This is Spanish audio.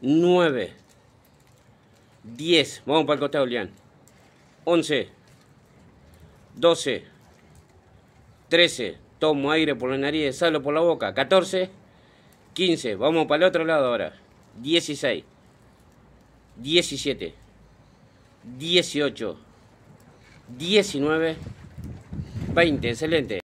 9, 10, vamos para el costado, 11, 12, 13, tomo aire por la nariz, salo por la boca, 14, 15, vamos para el otro lado ahora, 16, 17, 18, 19, 20, excelente.